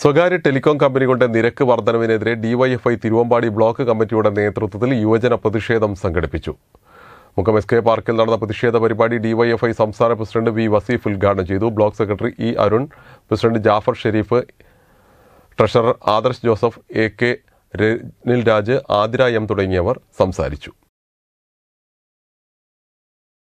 സ്വകാര്യ ടെലികോം കമ്പനികളുടെ നിരക്ക് വർധനവിനെതിരെ ഡിവൈഎഫ്ഐ തിരുവമ്പാടി ബ്ലോക്ക് കമ്മിറ്റിയുടെ നേതൃത്വത്തിൽ യുവജന പ്രതിഷേധം സംഘടിപ്പിച്ചു മുഖം എസ് കെ പാർക്കിൽ നടന്ന പ്രതിഷേധ പരിപാടി ഡിവൈഎഫ്ഐ സംസ്ഥാന പ്രസിഡന്റ് വി വസീഫ് ഉദ്ഘാടനം ചെയ്തു block secretary E Arun president Jafar Sharif treasurer Adarsh Joseph A K Ranil Raj Athira M തുടങ്ങിയവർ സംസാരിച്ചു